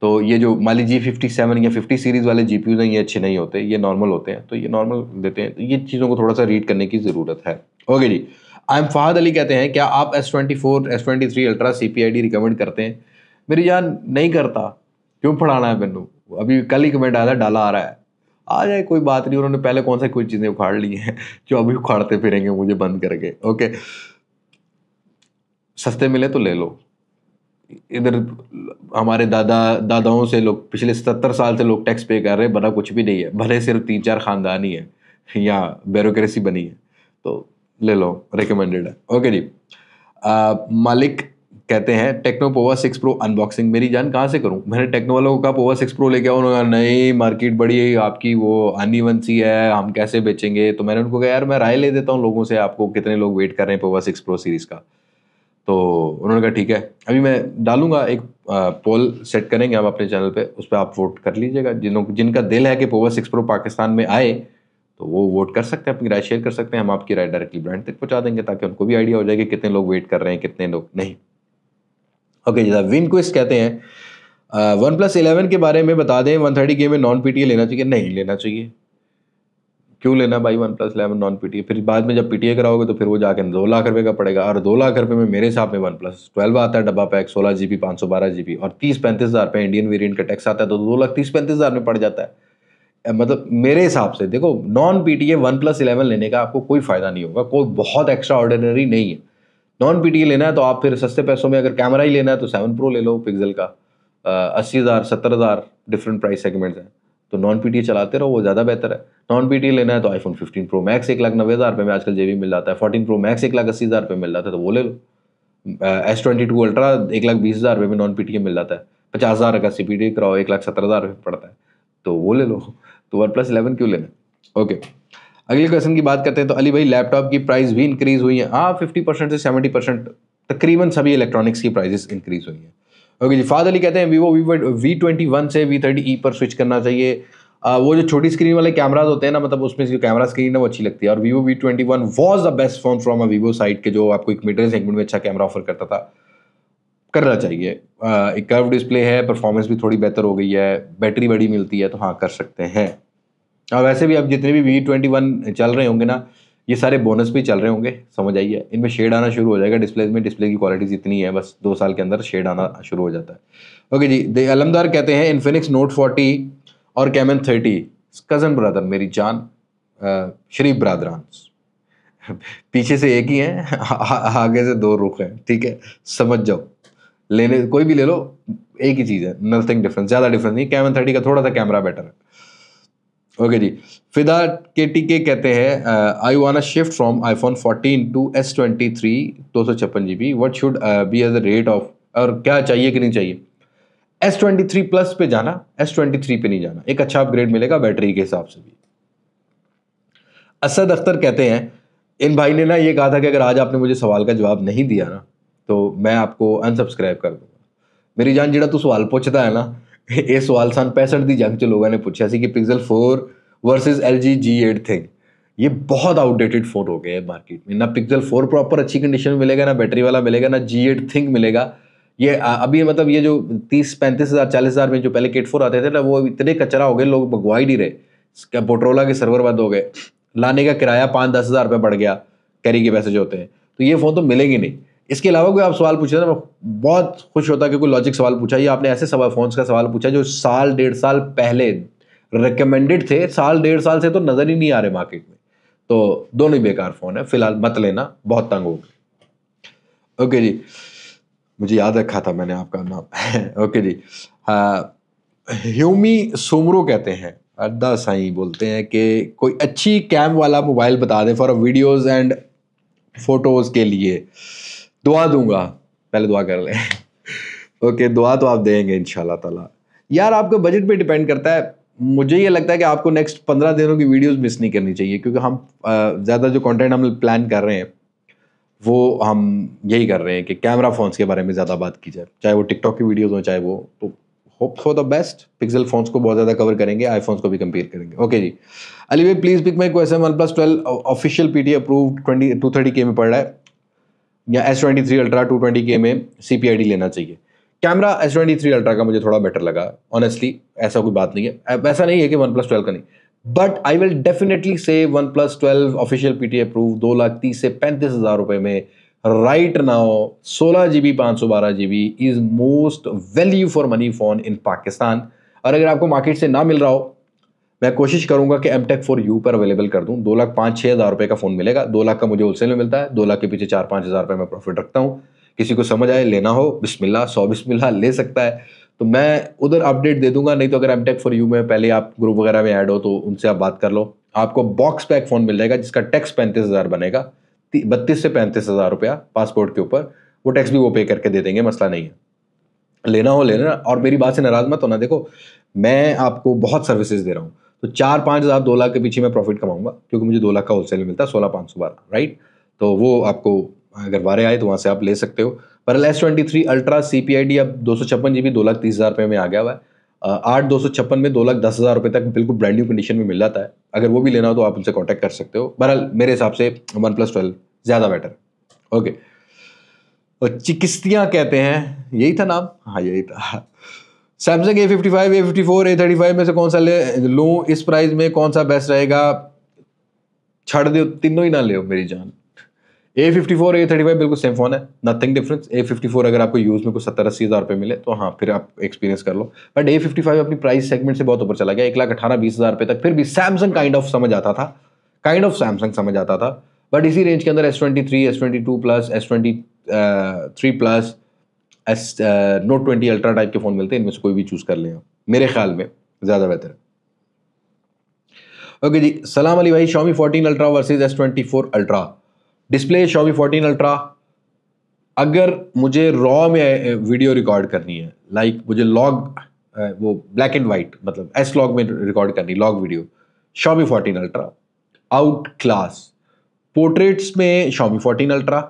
तो ये जो मान लीजिए फिफ्टी सेवन या फिफ्टी सीरीज़ वाले जी हैं ये अच्छे नहीं होते ये नॉर्मल होते हैं तो ये नॉर्मल देते हैं तो ये चीज़ों को थोड़ा सा रीड करने की ज़रूरत है ओके जी आई एम फहद अली कहते हैं क्या आप S twenty four S twenty three ultra C P I D recommend करते हैं मेरी जान नहीं करता क्यों पढ़ाना है मैनू अभी कल ही कमेंट आया था डाला आ रहा है आ जाए कोई बात नहीं उन्होंने पहले कौन सा कोई चीज़ें उखाड़ ली हैं जो अभी उखाड़ते फिरेंगे मुझे बंद करके ओके सस्ते मिले तो ले लो इधर हमारे दादा दादाओं से लोग पिछले सत्तर साल से लोग टैक्स पे कर रहे हैं बना कुछ भी नहीं है भले सिर्फ तीन चार खानदान ही है या बेरोक्रेसी बनी है तो ले लो रिकमेंडेड है ओके जी आ, मालिक कहते हैं Tecno Pova six pro unboxing मेरी जान कहाँ से करूँ मैंने टेक्नो वालों को कहा पोवा सिक्स प्रो लेके आओ उन्होंने कहा नहीं मार्केट बड़ी है आपकी वो अनइवन सी है हम कैसे बेचेंगे तो मैंने उनको कहा यार मैं राय ले देता हूँ लोगों से आपको कितने लोग वेट कर रहे हैं पोवा सिक्स प्रो सीरीज़ का तो उन्होंने कहा ठीक है अभी मैं डालूंगा एक पोल सेट करेंगे हम अपने चैनल पे उस पर आप वोट कर लीजिएगा जिन जिनका दिल है कि पोवर सिक्स प्रो पाकिस्तान में आए तो वो वोट कर सकते हैं अपनी राय शेयर कर सकते हैं हम आपकी राय डायरेक्टली ब्रांड तक पहुँचा देंगे ताकि उनको भी आइडिया हो जाए कि कितने लोग वेट कर रहे हैं कितने लोग नहीं ओके जैसा विन क्विस्ट कहते हैं वन प्लस इलेवन के बारे में बता दें वन थर्टी के में नॉन पी लेना चाहिए नहीं लेना चाहिए क्यों लेना भाई OnePlus eleven non P फिर बाद में जब पी कराओगे तो फिर वो जाकर दो लाख रुपये का पड़ेगा और दो लाख रुपये में मेरे हिसाब में वन प्लस ट्वेल्व आता है डब्बा पैक सोलह जी बी पाँच सौ बारह जी बी और तीस पैंतीस हज़ार रुपये इंडियन वेरियंट का टैक्स आता है तो दो लाख तीस पैंतीस हज़ार में पड़ जाता है मतलब मेरे हिसाब से देखो non P T A OnePlus eleven लेने का आपको कोई फ़ायदा नहीं होगा कोई बहुत एक्स्ट्रा ऑर्डिनरी नहीं है नॉन पी टी ए लेना है तो आप फिर सस्ते पैसों में अगर कैमरा ही लेना है तो सेवन प्रो ले लो पिक्सल का अस्सी हज़ार सत्तर हज़ार डिफरेंट प्राइस सेगमेंट्स हैं तो नॉन पी चलाते रहो वो ज़्यादा बेहतर है नॉन पी लेना है तो आईफोन फिफ्टीन प्रो मैक्स एक लाख नब्बे हज़ार रुपये में आजकल जे मिल जाता है फोर्टीन प्रो मैक्स एक लाख अस्सी हज़ार रुपये मिल जाता है तो वो ले लो एस ट्वेंटी टू अल्ट्रा एक लाख बीस हज़ार रुपये में नॉन पी मिल जाता है पचास हज़ार का सी पी कराओ एक लाख सत्तर हज़ार रुपये पड़ता है तो वो ले लो [LAUGHS] तो वन प्लस इलेवन क्यों लेना ओके अगले क्वेश्चन की बात करते हैं तो अली भाई लैपटॉप की प्राइस भी इंक्रीज़ हुई है हाँ फिफ्टी परसेंट से सेवेंटी परसेंट तकरीबन सभी इलेक्ट्रॉनिक्स की प्राइजेस इंक्रीज़ हुई हैं ओके जी फाद अली कहते हैं Vivo V V twenty one से वी थर्टी ई पर स्विच करना चाहिए आ, वो जो छोटी स्क्रीन वाले कैमराज होते हैं ना मतलब उसमें जो कैमरा स्क्रीन है वो अच्छी लगती है और Vivo V twenty one was the best phone from a Vivo site के जो आपको एक मीटर सेगमेंट में अच्छा कैमरा ऑफर करता था करना चाहिए आ, एक कर्व डिस्प्ले है परफॉर्मेंस भी थोड़ी बेहतर हो गई है बैटरी बड़ी मिलती है तो हाँ कर सकते हैं और वैसे भी अब जितने भी वी ट्वेंटी वन चल रहे होंगे ना ये सारे बोनस भी चल रहे होंगे समझ आइए इनमें शेड आना शुरू हो जाएगा डिस्प्ले में डिस्प्ले की क्वालिटीज इतनी है बस दो साल के अंदर शेड आना शुरू हो जाता है ओके जी दे अलमदार कहते हैं इन्फिनिक्स नोट फोर्टी और कैमन थर्टी कज़न ब्रदर मेरी जान शरीफ ब्रादरान पीछे से एक ही हैं [LAUGHS] आगे से दो रुख हैं ठीक है समझ जाओ लेने कोई भी ले लो एक ही चीज़ है नथिंग डिफरेंस ज़्यादा डिफरेंस नहीं कैमन थर्टी का थोड़ा सा कैमरा बेटर है ओके जी फिदा के टी के कहते हैं I wanna shift from iPhone fourteen to S twenty three दो सौ छप्पन G B what should be as the rate of और क्या चाहिए कि नहीं चाहिए एस ट्वेंटी थ्री प्लस पे जाना एस ट्वेंटी थ्री पे नहीं जाना एक अच्छा अपग्रेड मिलेगा बैटरी के हिसाब से भी असद अख्तर कहते हैं इन भाई ने ना ये कहा था कि अगर आज आपने मुझे सवाल का जवाब नहीं दिया ना तो मैं आपको अनसब्सक्राइब कर दूंगा मेरी जान जेड़ा तू सवाल पूछता है ना ਇਹ ਸਵਾਲ ਸਨ 65 ਦੀ ਜੰਗ 'ਚ ਲੋਕਾਂ ਨੇ ਪੁੱਛਿਆ ਸੀ ਕਿ pixel 4 versus LG G8 thing ये बहुत आउटडेटेड फ़ोन हो गए हैं मार्केट में ना पिक्जल फोर प्रॉपर अच्छी कंडीशन में मिलेगा ना बैटरी वाला मिलेगा ना जी एट थिंक मिलेगा ये अभी मतलब ये जो तीस पैंतीस हज़ार चालीस हज़ार में जो पहले केट फोर आते थे ना वो इतने कचरा हो गए लोग भगवा ही नहीं रहे पोट्रोला के सर्वर बंद हो गए लाने का किराया पाँच दस हज़ार रुपये बढ़ गया कैरी के पैसे जो होते हैं तो ये फ़ोन तो मिलेंगे नहीं इसके अलावा कोई आप सवाल पूछे ना मैं बहुत खुश होता कि कोई लॉजिक सवाल पूछा या आपने ऐसे सवाल फोन्स का सवाल पूछा जो साल डेढ़ साल पहले रिकमेंडेड थे साल डेढ़ साल से तो नज़र ही नहीं आ रहे मार्केट में तो दोनों ही बेकार फ़ोन है फिलहाल मत लेना बहुत तंग हो गए ओके जी मुझे याद रखा था मैंने आपका नाम ओके [LAUGHS] जी ह्यूमी सोमरो कहते हैं अड्डा साई बोलते हैं कि कोई अच्छी कैम वाला मोबाइल बता दें फॉर वीडियोज़ एंड फोटोज़ के लिए दुआ दूंगा पहले दुआ कर लें ओके दुआ तो आप देंगे इन ताला यार आपका बजट पे डिपेंड करता है मुझे ये लगता है कि आपको नेक्स्ट पंद्रह दिनों की वीडियोस मिस नहीं करनी चाहिए क्योंकि हम ज़्यादा जो कंटेंट हम प्लान कर रहे हैं वो हम यही कर रहे हैं कि कैमरा फ़ोन्स के बारे में ज़्यादा बात की जाए चाहे वो टिकटॉक की वीडियोज़ हों चाहे वो तो hope for the best Pixel phones को बहुत ज़्यादा कवर करेंगे आईफोन्स को भी कंपेयर करेंगे ओके जी अली भाई please pick my question OnePlus twelve official P T approve twenty two thirty K में पड़ रहा है या S twenty three ultra two twenty K में सी पी आई डी लेना चाहिए camera S twenty three ultra का मुझे थोड़ा बेटर लगा ऑनेस्टली ऐसा कोई बात नहीं है ऐसा नहीं है कि वन प्लस ट्वेल्व का नहीं but I will definitely say OnePlus twelve official P T approve दो लाख तीस से पैंतीस हज़ार रुपये में राइट नाउ सोलह जी बी पाँच सौ बारह G B is most value for money phone in Pakistan और अगर आपको मार्केट से ना मिल रहा हो मैं कोशिश करूंगा कि एम टेक फॉर यू पर अवेलेबल कर दूं दो लाख पाँच छः हज़ार रुपये का फ़ोन मिलेगा दो लाख का मुझे होलसेल में मिलता है दो लाख के पीछे चार पाँच हज़ार रुपये मैं प्रॉफिट रखता हूँ किसी को समझ आए लेना हो बिस्मिल्ला सौ बिस्मिल्ला ले सकता है तो मैं उधर अपडेट दे दूंगा नहीं तो अगर एम टेक फॉर यू में पहले आप ग्रुप वगैरह में ऐड हो तो उनसे आप बात कर लो आपको बॉक्स पैक फ़ोन मिल जाएगा जिसका टैक्स पैंतीस हज़ार बनेगा बत्तीस से पैंतीस हज़ार रुपया पासपोर्ट के ऊपर वो टैक्स भी वो पे करके दे देंगे मसला नहीं है लेना हो लेना और मेरी बात से नाराज़ मत होना देखो मैं आपको बहुत सर्विसेज दे रहा हूँ तो चार पाँच हज़ार दो लाख के पीछे मैं प्रॉफिट कमाऊंगा क्योंकि मुझे दो लाख का होलसेल मिलता है सोलह पाँच सौ बारह राइट तो वो आपको अगर वारे आए तो वहाँ से आप ले सकते हो पर S twenty three ultra C P I D अब दो सौ छप्पन जी बी दो लाख तीस हज़ार रुपये में आ गया हुआ है आठ दो सौ छप्पन में दो लाख दस हज़ार रुपये तक बिल्कुल ब्रांड न्यू कंडीशन में मिल जाता है अगर वो भी लेना हो तो आप उनसे कॉन्टैक्ट कर सकते हो बहरहाल मेरे हिसाब से वन प्लस ट्वेल्व ज़्यादा बेटर ओके और चिकित्सियाँ कहते हैं यही था नाम हाँ यही था Samsung A fifty five A fifty four A thirty five में से कौन सा ले लूँ इस प्राइस में कौन सा बेस्ट रहेगा छड़ दो तीनों ही ना ले मेरी जान A fifty four A thirty five बिल्कुल सेम फोन है nothing difference A fifty four अगर आपको यूज़ में कुछ सत्तर अस्सी हज़ार रुपये मिले तो हाँ फिर आप एक्सपीरियंस कर लो बट ए फिफ्टी फाइव अपनी प्राइस सेगमेंट से बहुत ऊपर चला गया एक लाख अठारह बीस हज़ार रुपये तक फिर भी सैमसंग काइंड ऑफ समझ आता था काइंड ऑफ सैमसंग समझ आता था बट इसी रेंज के अंदर S twenty three S twenty two plus S twenty three plus S Note twenty ultra type के फ़ोन मिलते हैं इनमें से कोई भी चूज़ कर लें मेरे ख्याल में ज़्यादा बेहतर है ओके जी सलाम अली भाई Xiaomi fourteen ultra versus S twenty four ultra display Xiaomi fourteen ultra अगर मुझे रॉ में वीडियो रिकॉर्ड करनी है लाइक मुझे लॉग वो ब्लैक एंड वाइट मतलब एस लॉग में रिकॉर्ड करनी log video Xiaomi fourteen ultra out class portraits में शॉमी फोर्टीन अल्ट्रा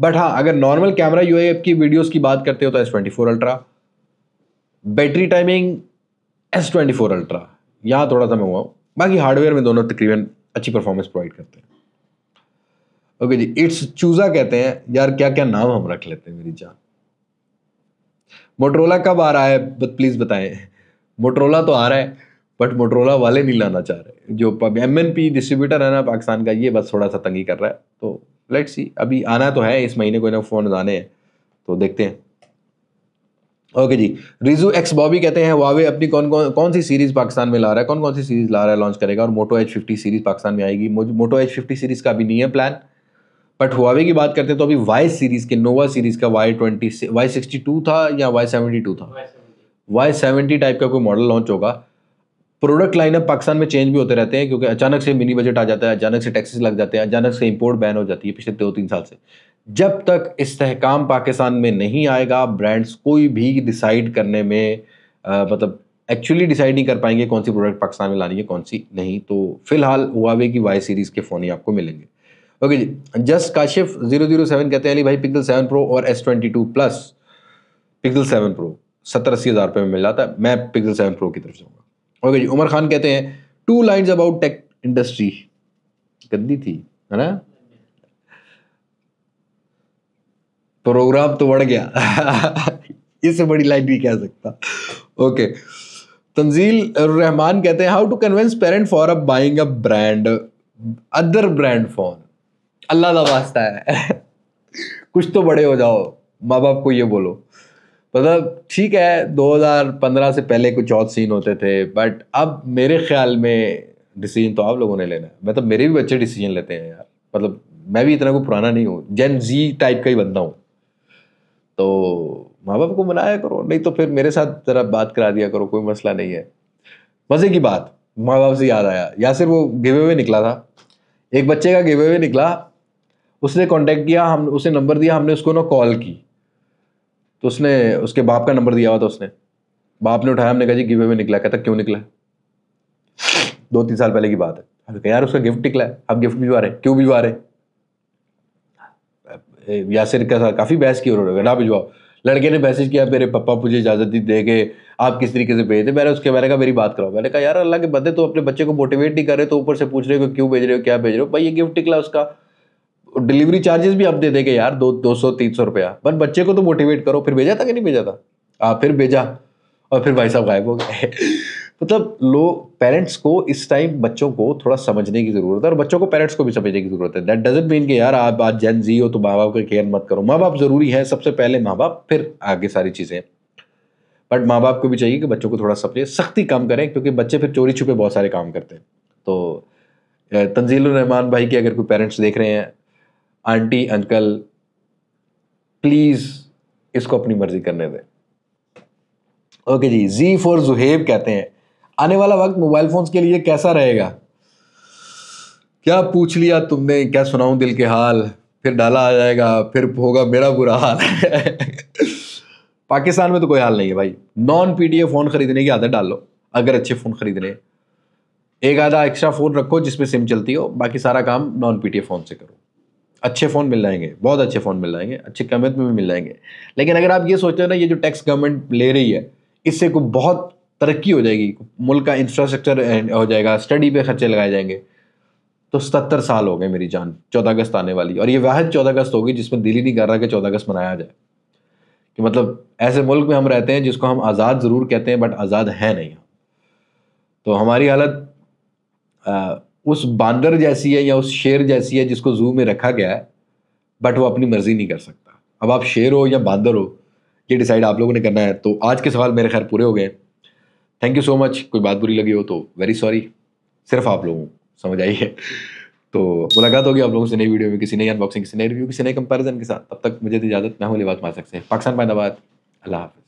बट हाँ अगर नॉर्मल कैमरा यू की वीडियोस की बात करते हो तो S twenty four ultra battery timing S twenty four ultra यहाँ थोड़ा सा मैं हुआ हूँ बाकी हार्डवेयर में दोनों तकरीबन अच्छी परफॉर्मेंस प्रोवाइड करते हैं ओके okay जी इट्स चूजा कहते हैं यार क्या क्या नाम हम रख लेते हैं मेरी जान मोटरोला कब आ रहा है बट प्लीज़ बताएं मोटरोला तो आ रहा है बट मोटरोला वाले नहीं लाना चाह रहे जो एम एन पी डिस्ट्रीब्यूटर है ना पाकिस्तान का ये बस थोड़ा सा तंगी कर रहा है तो लेट सी अभी आना तो है इस महीने कोई ना फ़ोन आने हैं तो देखते हैं ओके जी रिजू एक्स बॉबी कहते हैं वावे अपनी कौन कौन कौन सी सीरीज़ पाकिस्तान में ला रहा है कौन कौन सी सीरीज़ ला रहा है लॉन्च करेगा और Moto H fifty series Pakistan में आएगी मोटो एच फिफ्टी सीरीज़ का अभी नहीं है प्लान बट हुआवे की बात करते हैं तो अभी वाई सीरीज़ के नोवा सीरीज़ का Y twenty Y sixty two था या वाई सेवेंटी टू था वाई सेवेंटी टाइप का कोई मॉडल लॉन्च होगा प्रोडक्ट लाइनअप पाकिस्तान में चेंज भी होते रहते हैं क्योंकि अचानक से मिनी बजट आ जाता है अचानक से टैक्सेस लग जाते हैं अचानक से इंपोर्ट बैन हो जाती है पिछले दो तीन साल से जब तक इस्तेकाम पाकिस्तान में नहीं आएगा ब्रांड्स कोई भी डिसाइड करने में आ, मतलब एक्चुअली डिसाइड नहीं कर पाएंगे कौन सी प्रोडक्ट पाकिस्तान में लानी है कौन सी नहीं तो फिलहाल हुआवे की वाई सीरीज़ के फ़ोन ही आपको मिलेंगे ओके जी just Kashif zero zero seven कहते हैं अली भाई पिक्सल सेवन प्रो और S twenty two plus Pixel seven pro सत्तर अस्सी हज़ार रुपये में मिल जाता है मैं पिक्सल सेवन प्रो की तरफ जाऊँगा ओके जी उमर खान कहते हैं two line about tech industry गंदी थी है ना प्रोग्राम तो बढ़ गया [LAUGHS] इससे बड़ी लाइन भी कह सकता ओके तंजील रहमान कहते हैं how to convince parent for a buying a brand other brand phone अल्लाह का वास्ता है [LAUGHS] कुछ तो बड़े हो जाओ माँ बाप को ये बोलो मतलब ठीक है 2015 से पहले कुछ और सीन होते थे बट अब मेरे ख्याल में डिसीजन तो आप लोगों ने लेना है मतलब मेरे भी बच्चे डिसीजन लेते हैं यार मतलब मैं भी इतना को पुराना नहीं हूँ जेन जी टाइप का ही बंदा हूँ तो माँ बाप को मनाया करो नहीं तो फिर मेरे साथ ज़रा बात करा दिया करो कोई मसला नहीं है मज़े की बात माँ बाप से याद आया या सिर्फ वो गिवे हुए निकला था एक बच्चे का गिवे हुए निकला उसने कांटेक्ट किया हम उसे नंबर दिया हमने उसको ना कॉल की तो उसने उसके बाप का नंबर दिया हुआ था उसने बाप ने उठाया हमने कहा जी गिव में निकला कहता क्यों निकला दो तीन साल पहले की बात है हमने कहा यार उसका गिफ्ट निकला है आप गिफ्ट भिजवा रहे हैं क्यों भिजवा रहे यासिर का साथ काफ़ी बहस की उन्होंने ना भिजवाओ लड़के ने मैसेज किया मेरे पापा मुझे इजाज़त दी दे के आप किस तरीके से भेजते मैंने उसके बारे का मेरी बात कराओ मैंने कहा यार अल्लाह के बंदे तो अपने बच्चे को मोटिवेट नहीं कर रहे तो ऊपर से पूछ रहे हो क्यों भेज रहे हो क्या भेज रहे हो भाई ये गिफ्ट निकला उसका डिलीवरी चार्जेस भी आप दे देंगे यार दो दो सौ तीन सौ रुपया बट बच्चे को तो मोटिवेट करो फिर भेजा था कि नहीं भेजा था आ, फिर भेजा और फिर भाई साहब गायब हो गए [LAUGHS] मतलब लो पेरेंट्स को इस टाइम बच्चों को थोड़ा समझने की ज़रूरत है और बच्चों को पेरेंट्स को भी समझने की ज़रूरत है दैट डजेंट मीन कि यार आप आज जैन जी हो तो माँ बाप का केयर मत करो माँ बाप ज़रूरी है सबसे पहले माँ बाप फिर आगे सारी चीज़ें बट माँ बाप को भी चाहिए कि बच्चों को थोड़ा समझे सख्ती काम करें क्योंकि बच्चे फिर चोरी छुपे बहुत सारे काम करते हैं तो तंजील रहमान भाई के अगर कोई पेरेंट्स देख रहे हैं आंटी अंकल प्लीज़ इसको अपनी मर्जी करने दें ओके जी जी फॉर जुहेब कहते हैं आने वाला वक्त मोबाइल फ़ोन्स के लिए कैसा रहेगा क्या पूछ लिया तुमने क्या सुनाऊं दिल के हाल फिर डाला आ जाएगा फिर होगा मेरा बुरा हाल पाकिस्तान में तो कोई हाल नहीं है भाई नॉन पीडीएफ फ़ोन ख़रीदने की आदत डाल लो अगर अच्छे फ़ोन ख़रीदने एक आधा एक्स्ट्रा फ़ोन रखो जिसमें सिम चलती हो बाकी सारा काम नॉन पीडीएफ फ़ोन से करो अच्छे फ़ोन मिल जाएंगे बहुत अच्छे फ़ोन मिल जाएंगे अच्छी कीमत में भी मिल जाएंगे लेकिन अगर आप ये रहे हो ना ये जो टैक्स गवर्नमेंट ले रही है इससे को बहुत तरक्की हो जाएगी मुल्क का इंफ्रास्ट्रक्चर हो जाएगा स्टडी पे खर्चे लगाए जाएंगे तो सत्तर साल हो गए मेरी जान चौदह अगस्त आने वाली और ये वाहद चौदह अगस्त होगी जिसमें दिल ही नहीं कर रहा कि चौदह अगस्त मनाया जाए कि मतलब ऐसे मुल्क में हम रहते हैं जिसको हम आज़ाद ज़रूर कहते हैं बट आज़ाद है नहीं तो हमारी हालत उस बांदर जैसी है या उस शेर जैसी है जिसको जू में रखा गया है बट वो अपनी मर्ज़ी नहीं कर सकता अब आप शेर हो या बांदर हो ये डिसाइड आप लोगों ने करना है तो आज के सवाल मेरे खैर पूरे हो गए थैंक यू सो मच कोई बात बुरी लगी हो तो वेरी सॉरी सिर्फ आप लोगों समझ आई है तो मुलाकात होगी आप लोगों से नई वीडियो में किसी नई अनबॉक्सिंग किसी नई रिव्यू किसी नए कंपैरिजन के साथ तब तक मुझे इजाज़त मैं होली बात मार सकते हैं पाकिस्तान पाइंदाबाद अल्लाह हाफ़